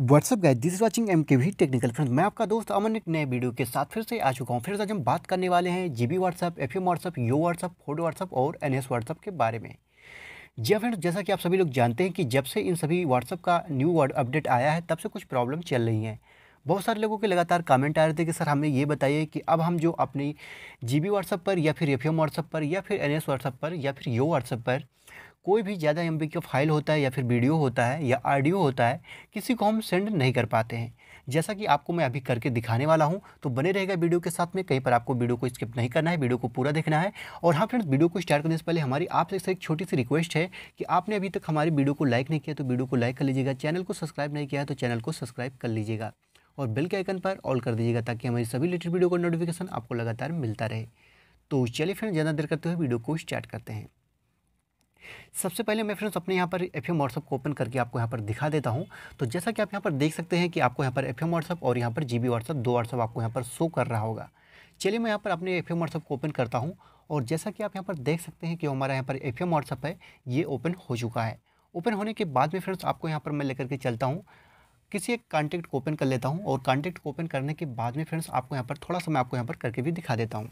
WhatsApp guys this is watching M K V technical friends मैं आपका दोस्त अमन एक नए वीडियो के साथ फिर से आ चुका हूँ फिर आज हम बात करने वाले हैं G B WhatsApp F M WhatsApp yo WhatsApp photo WhatsApp और एन एस व्हाट्सअप के बारे में जी फ्रेंड्स हाँ जैसा कि आप सभी लोग जानते हैं कि जब से इन सभी व्हाट्सअप का न्यू वर्ड अपडेट आया है तब से कुछ प्रॉब्लम चल रही हैं बहुत सारे लोगों के लगातार कमेंट आ रहे थे कि सर हमें ये बताइए कि अब हम जो अपनी जी बी व्हाट्सअप पर या फिर एफ एम व्हाट्सअप पर या फिर एन एस व्हाट्सअप पर या फिर यो व्हाट्सअप पर कोई भी ज़्यादा एम का फाइल होता है या फिर वीडियो होता है या ऑडियो होता है किसी को हम सेंड नहीं कर पाते हैं जैसा कि आपको मैं अभी करके दिखाने वाला हूं तो बने रहेगा वीडियो के साथ में कहीं पर आपको वीडियो को स्किप नहीं करना है वीडियो को पूरा देखना है और हाँ फ्रेंड्स वीडियो को स्टार्ट करने से पहले हमारी आपसे एक छोटी सी रिक्वेस्ट है कि आपने अभी तक हमारी वीडियो को लाइक नहीं किया तो वीडियो को लाइक कर लीजिएगा चैनल को सब्सक्राइब नहीं किया तो चैनल को सब्सक्राइब कर लीजिएगा और बेल के आइकन पर ऑल कर दीजिएगा ताकि हमारी सभी लेटेस्ट वीडियो का नोटिफिकेशन आपको लगातार मिलता रहे तो चलिए फ्रेंड ज़्यादा देर करते हुए वीडियो को स्टार्ट करते हैं सबसे पहले मैं फ्रेंड्स अपने यहाँ पर एफ एम व्हाट्सअप को ओपन करके आपको यहाँ पर दिखा देता हूँ तो जैसा कि आप यहाँ पर देख सकते हैं कि आपको यहाँ पर एफ एम व्हाट्सअप और यहाँ पर जी बी व्हाट्सअप दो व्हाट्सअप आपको यहाँ पर शो कर रहा होगा चलिए मैं यहाँ पर अपने एफ एम व्हाट्सअप को ओपन करता हूँ और जैसा कि आप यहाँ पर देख सकते हैं कि हमारा यहाँ पर एफ एम व्हाट्सअप है ये ओपन हो चुका है ओपन होने के बाद में फ्रेंड्स आपको यहाँ पर मैं लेकर के चलता हूँ किसी एक कॉन्टैक्ट को ओपन कर लेता हूँ और कॉन्टैक्ट को ओपन करने के बाद में फ्रेंड्स आपको यहाँ पर थोड़ा सा मैं आपको यहाँ पर करके भी दिखा देता हूँ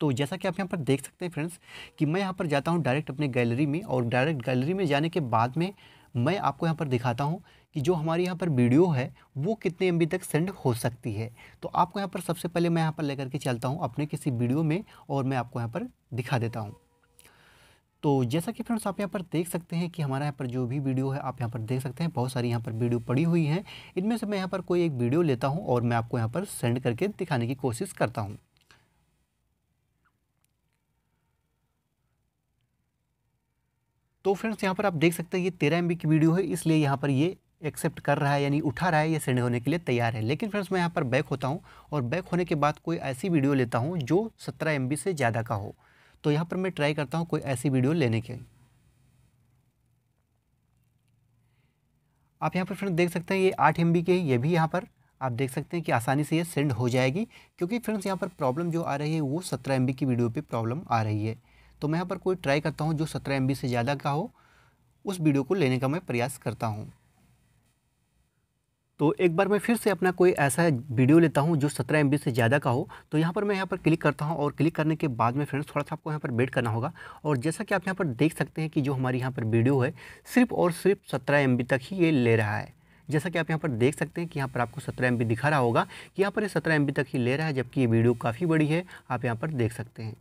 तो जैसा कि आप यहाँ पर देख सकते हैं फ्रेंड्स कि मैं यहाँ पर जाता हूँ डायरेक्ट अपने गैलरी में और डायरेक्ट गैलरी में जाने के बाद में मैं आपको यहाँ पर दिखाता हूँ कि जो हमारी यहाँ पर वीडियो है वो कितने एम तक सेंड हो सकती है तो आपको यहाँ पर सबसे पहले मैं यहाँ पर लेकर के चलता हूँ अपने किसी वीडियो में और मैं आपको यहाँ पर दिखा देता हूँ तो जैसा कि फ्रेंड्स आप यहाँ पर देख सकते हैं कि हमारा यहाँ पर जो भी वीडियो है आप यहाँ पर देख सकते हैं बहुत सारी यहाँ पर वीडियो पड़ी हुई हैं इनमें से मैं यहाँ पर कोई एक वीडियो लेता हूँ और मैं आपको यहाँ पर सेंड करके दिखाने की कोशिश करता हूँ तो फ्रेंड्स यहाँ पर आप देख सकते हैं ये तेरह एम की वीडियो है इसलिए यहाँ पर ये एक्सेप्ट कर रहा है यानी उठा रहा है ये सेंड होने के लिए तैयार है लेकिन फ्रेंड्स मैं यहाँ पर बैक होता हूँ और बैक होने के बाद कोई ऐसी वीडियो लेता हूँ जो सत्रह एम से ज़्यादा का हो तो यहाँ पर मैं ट्राई करता हूँ कोई ऐसी वीडियो लेने के आप यहाँ पर फ्रेंड्स देख सकते हैं ये आठ एम बी के ये भी यहाँ पर आप देख सकते हैं कि आसानी से ये सेंड हो जाएगी क्योंकि फ्रेंड्स यहाँ पर प्रॉब्लम जो आ रही है वो सत्रह एम की वीडियो पे प्रॉब्लम आ रही है तो मैं यहाँ पर कोई ट्राई करता हूँ जो सत्रह एम से ज़्यादा का हो उस वीडियो को लेने का मैं प्रयास करता हूँ तो एक बार मैं फिर से अपना कोई ऐसा वीडियो लेता हूँ जो सत्रह एम से ज़्यादा का हो तो यहाँ पर मैं यहाँ पर क्लिक करता हूँ और क्लिक करने के बाद में फ्रेंड्स थोड़ा सा आपको यहाँ पर वेट करना होगा और जैसा कि आप यहाँ पर देख सकते हैं कि जो हमारी यहाँ पर वीडियो है सिर्फ और सिर्फ सत्रह एम तक ही ये ले रहा है जैसा कि आप यहाँ पर देख सकते हैं कि यहाँ पर आपको सत्रह एम दिखा रहा होगा कि यहाँ पर ये सत्रह एम तक ही ले रहा है जबकि ये वीडियो काफ़ी बड़ी है आप यहाँ पर देख सकते हैं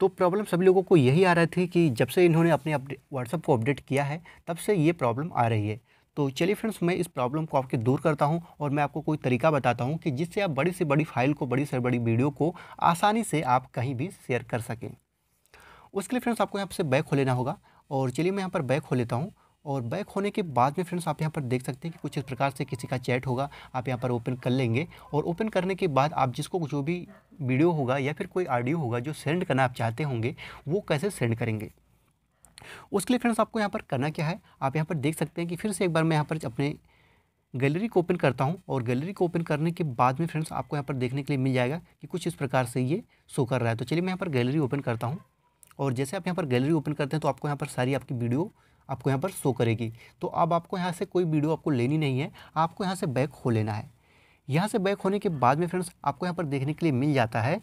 तो प्रॉब्लम सभी लोगों को यही आ रही थी कि जब से इन्होंने अपने व्हाट्सअप को अपडेट किया है तब से ये प्रॉब्लम आ रही है तो चलिए फ्रेंड्स मैं इस प्रॉब्लम को आपके दूर करता हूँ और मैं आपको कोई तरीका बताता हूँ कि जिससे आप बड़ी से बड़ी फाइल को बड़ी से बड़ी वीडियो को आसानी से आप कहीं भी शेयर कर सकें उसके लिए फ्रेंड्स आपको यहाँ से बैक हो लेना होगा और चलिए मैं यहाँ पर बैक हो लेता हूँ और बैक होने के बाद में फ्रेंड्स आप यहाँ पर देख सकते हैं कि कुछ इस प्रकार से किसी का चैट होगा आप यहाँ पर ओपन कर लेंगे और ओपन करने के बाद आप जिसको जो भी वीडियो होगा या फिर कोई ऑडियो होगा जो सेंड करना आप चाहते होंगे वो कैसे सेंड करेंगे उसके लिए फ्रेंड्स आपको यहाँ पर करना क्या है आप यहाँ पर देख सकते हैं कि फिर से एक बार मैं यहाँ पर अपने गैलरी को ओपन करता हूँ और गैलरी को ओपन करने के बाद में फ्रेंड्स आपको यहाँ पर देखने के लिए मिल जाएगा कि कुछ इस प्रकार से ये शो कर रहा है तो चलिए मैं यहाँ पर गैलरी ओपन करता हूँ और जैसे आप यहाँ पर गैलरी ओपन करते हैं तो आपको यहाँ पर सारी आपकी वीडियो आपको यहाँ पर शो करेगी तो अब आपको यहाँ से कोई वीडियो आपको लेनी नहीं है आपको यहाँ से बैक हो लेना है यहाँ से बैक होने के बाद में फ्रेंड्स आपको यहाँ पर देखने के लिए मिल जाता है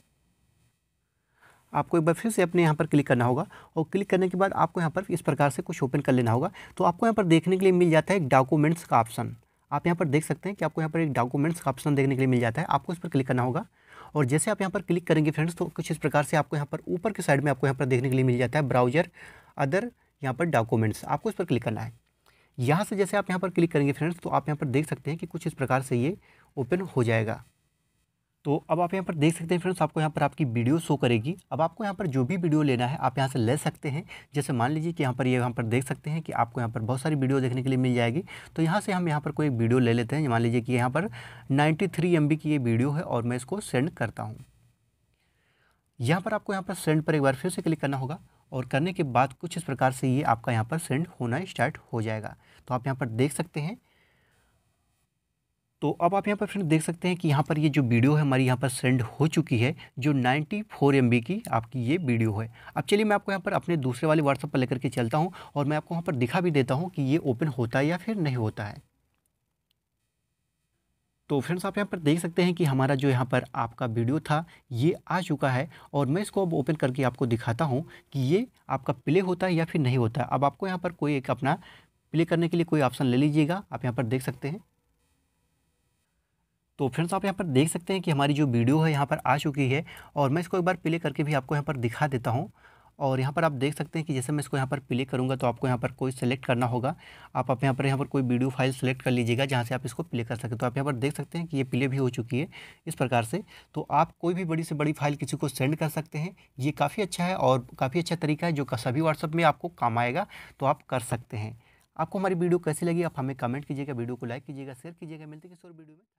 आपको एक बार फिर से अपने यहाँ पर क्लिक करना होगा और क्लिक करने के बाद आपको यहाँ पर इस प्रकार से कुछ ओपन कर लेना होगा तो आपको यहाँ पर देखने के लिए मिल जाता है एक डॉक्यूमेंट्स का ऑप्शन आप यहाँ पर देख सकते हैं कि आपको यहाँ पर एक डॉक्यूमेंट्स का ऑप्शन देखने के लिए मिल जाता है आपको इस पर क्लिक करना होगा और जैसे आप यहाँ पर क्लिक करेंगे फ्रेंड्स तो कुछ इस प्रकार से आपको यहाँ पर ऊपर के साइड में आपको यहाँ पर देखने के लिए मिल जाता है ब्राउजर अदर यहाँ पर डॉक्यूमेंट्स आपको इस पर क्लिक करना है यहाँ से जैसे आप यहाँ पर क्लिक करेंगे फ्रेंड्स तो आप यहाँ पर देख सकते हैं कि कुछ इस प्रकार से ये ओपन हो जाएगा तो अब आप यहाँ पर देख सकते हैं फ्रेंड्स आपको यहाँ पर आपकी वीडियो शो करेगी अब आपको यहाँ पर जो भी वीडियो लेना है आप यहाँ से ले सकते हैं जैसे मान लीजिए कि यहाँ पर ये यह यहाँ पर देख सकते हैं कि आपको यहाँ पर बहुत सारी वीडियो देखने के लिए मिल जाएगी तो यहाँ से हम यहाँ पर कोई वीडियो ले लेते हैं मान लीजिए कि यहाँ पर नाइन्टी थ्री की ये वीडियो है और मैं इसको सेंड करता हूँ यहाँ पर आपको यहाँ पर सेंड पर एक बार फिर से क्लिक करना होगा और करने के बाद कुछ इस प्रकार से ये आपका यहाँ पर सेंड होना स्टार्ट हो जाएगा तो आप यहाँ पर देख सकते हैं तो अब आप यहाँ पर फ्रेंड देख सकते हैं कि यहाँ पर ये जो वीडियो है हमारी यहाँ पर सेंड हो चुकी है जो 94 फोर की आपकी ये वीडियो है अब चलिए मैं आपको यहाँ पर अपने दूसरे वाले व्हाट्सअप पर लेकर के चलता हूँ और मैं आपको वहाँ पर दिखा भी देता हूँ कि ये ओपन होता है या फिर नहीं होता है तो फ्रेंड्स आप यहाँ पर देख सकते हैं कि हमारा जो यहाँ पर आपका वीडियो था ये आ चुका है और मैं इसको अब ओपन करके आपको दिखाता हूँ कि ये आपका प्ले होता है या फिर नहीं होता है अब आपको यहाँ पर कोई एक अपना प्ले करने के लिए कोई ऑप्शन ले लीजिएगा आप यहाँ पर देख सकते हैं तो फ्रेंड्स आप यहाँ पर देख सकते हैं कि हमारी जो वीडियो है यहाँ पर आ चुकी है और मैं इसको एक बार प्ले करके भी आपको यहाँ पर दिखा देता हूँ और यहाँ पर आप देख सकते हैं कि जैसे मैं इसको यहाँ पर प्ले करूँगा तो आपको यहाँ पर कोई सेलेक्ट करना होगा आप आप यहाँ पर यहाँ पर कोई वीडियो फाइल सेलेक्ट कर लीजिएगा जहाँ से आप इसको प्ले कर सकते तो आप यहाँ पर देख सकते हैं कि ये प्ले भी हो चुकी है इस प्रकार से तो आप कोई भी बड़ी से बड़ी फाइल किसी को सेंड कर सकते हैं ये काफ़ी अच्छा है और काफ़ी अच्छा तरीका है जो सभी व्हाट्सअप में आपको काम आएगा तो आप कर सकते हैं आपको हमारी वीडियो कैसी लगी आप हमें कमेंट कीजिएगा वीडियो को लाइक कीजिएगा शेयर कीजिएगा मिलते किसी और वीडियो में